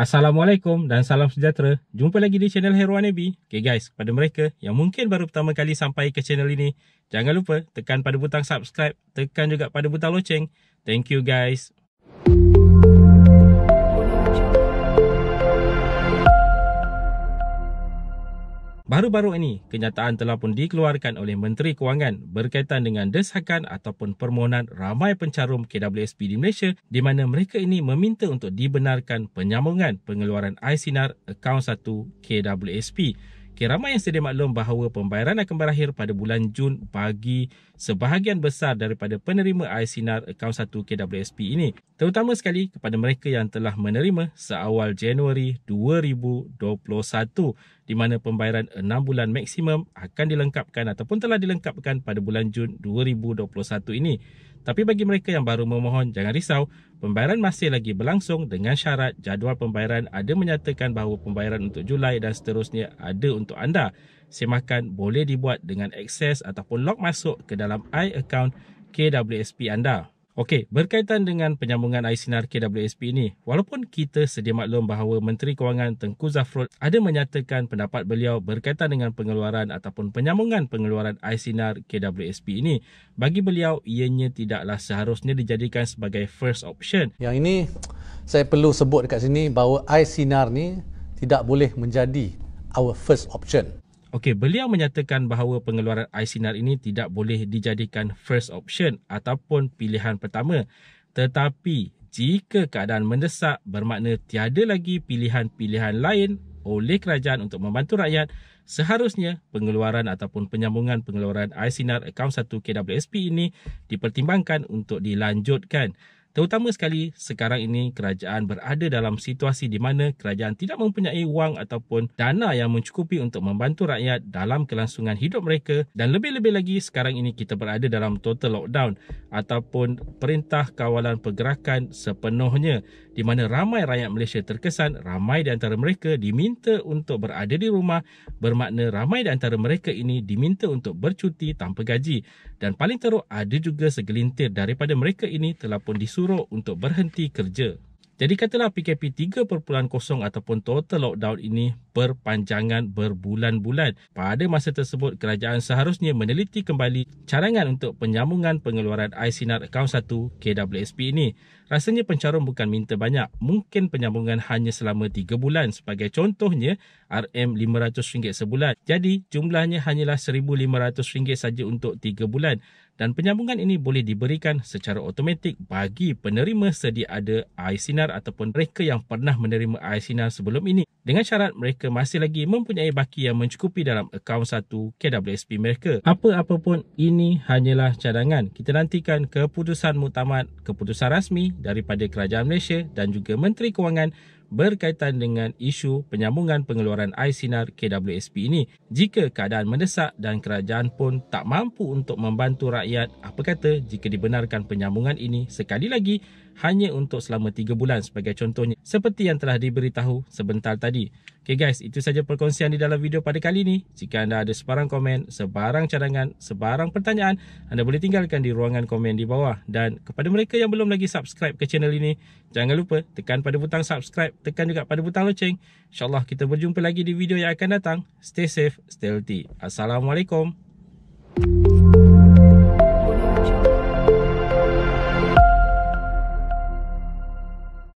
Assalamualaikum dan salam sejahtera. Jumpa lagi di channel Heroan Abi. Okay guys, kepada mereka yang mungkin baru pertama kali sampai ke channel ini, jangan lupa tekan pada butang subscribe, tekan juga pada butang loceng. Thank you guys. Baru-baru ini, kenyataan telah pun dikeluarkan oleh Menteri Kewangan berkaitan dengan desakan ataupun permohonan ramai pencarum KWSP di Malaysia di mana mereka ini meminta untuk dibenarkan penyambungan pengeluaran iSinar akaun 1 KWSP Okey, ramai yang sedia maklum bahawa pembayaran akan berakhir pada bulan Jun bagi sebahagian besar daripada penerima iSinar akaun 1 KWSP ini. Terutama sekali kepada mereka yang telah menerima seawal Januari 2021 di mana pembayaran 6 bulan maksimum akan dilengkapkan ataupun telah dilengkapkan pada bulan Jun 2021 ini. Tapi bagi mereka yang baru memohon, jangan risau pembayaran masih lagi berlangsung dengan syarat jadual pembayaran ada menyatakan bahawa pembayaran untuk Julai dan seterusnya ada untuk anda. Semakan boleh dibuat dengan akses ataupun log masuk ke dalam i-account KWSP anda. Okey, berkaitan dengan penyambungan IC Sinar KWSP ini, walaupun kita sedia maklum bahawa Menteri Kewangan Tengku Zafrul ada menyatakan pendapat beliau berkaitan dengan pengeluaran ataupun penyambungan pengeluaran IC Sinar KWSP ini, bagi beliau ianya tidaklah seharusnya dijadikan sebagai first option. Yang ini saya perlu sebut dekat sini bahawa IC ni tidak boleh menjadi our first option. Okey, beliau menyatakan bahawa pengeluaran iSinar ini tidak boleh dijadikan first option ataupun pilihan pertama. Tetapi jika keadaan mendesak bermakna tiada lagi pilihan-pilihan lain oleh kerajaan untuk membantu rakyat, seharusnya pengeluaran ataupun penyambungan pengeluaran iSinar akaun 1 KWSP ini dipertimbangkan untuk dilanjutkan. Terutama sekali sekarang ini kerajaan berada dalam situasi di mana kerajaan tidak mempunyai wang ataupun dana yang mencukupi untuk membantu rakyat dalam kelangsungan hidup mereka dan lebih-lebih lagi sekarang ini kita berada dalam total lockdown ataupun perintah kawalan pergerakan sepenuhnya di mana ramai rakyat Malaysia terkesan ramai di antara mereka diminta untuk berada di rumah bermakna ramai di antara mereka ini diminta untuk bercuti tanpa gaji dan paling teruk ada juga segelintir daripada mereka ini telah pun disuruh disuruh untuk berhenti kerja. Jadi katalah PKP 3.0 ataupun total lockdown ini perpanjangan berbulan-bulan. Pada masa tersebut, kerajaan seharusnya meneliti kembali cadangan untuk penyambungan pengeluaran air sinar akaun 1 KWSP ini rasanya pencarum bukan minta banyak. Mungkin penyambungan hanya selama 3 bulan. Sebagai contohnya, RM500 sebulan. Jadi, jumlahnya hanyalah RM1,500 saja untuk 3 bulan. Dan penyambungan ini boleh diberikan secara automatik bagi penerima sedia ada air ataupun mereka yang pernah menerima air sebelum ini dengan syarat mereka masih lagi mempunyai baki yang mencukupi dalam akaun satu KWSP mereka. Apa-apa pun, ini hanyalah cadangan. Kita nantikan keputusan mutamat, keputusan rasmi daripada Kerajaan Malaysia dan juga Menteri Kewangan berkaitan dengan isu penyambungan pengeluaran air sinar KWSP ini. Jika keadaan mendesak dan kerajaan pun tak mampu untuk membantu rakyat, apa kata jika dibenarkan penyambungan ini sekali lagi hanya untuk selama 3 bulan sebagai contohnya seperti yang telah diberitahu sebentar tadi. Okay guys, itu saja perkongsian di dalam video pada kali ini. Jika anda ada sebarang komen, sebarang cadangan, sebarang pertanyaan, anda boleh tinggalkan di ruangan komen di bawah. Dan kepada mereka yang belum lagi subscribe ke channel ini, jangan lupa tekan pada butang subscribe, tekan juga pada butang loceng. InsyaAllah kita berjumpa lagi di video yang akan datang. Stay safe, stay healthy. Assalamualaikum. Thank you.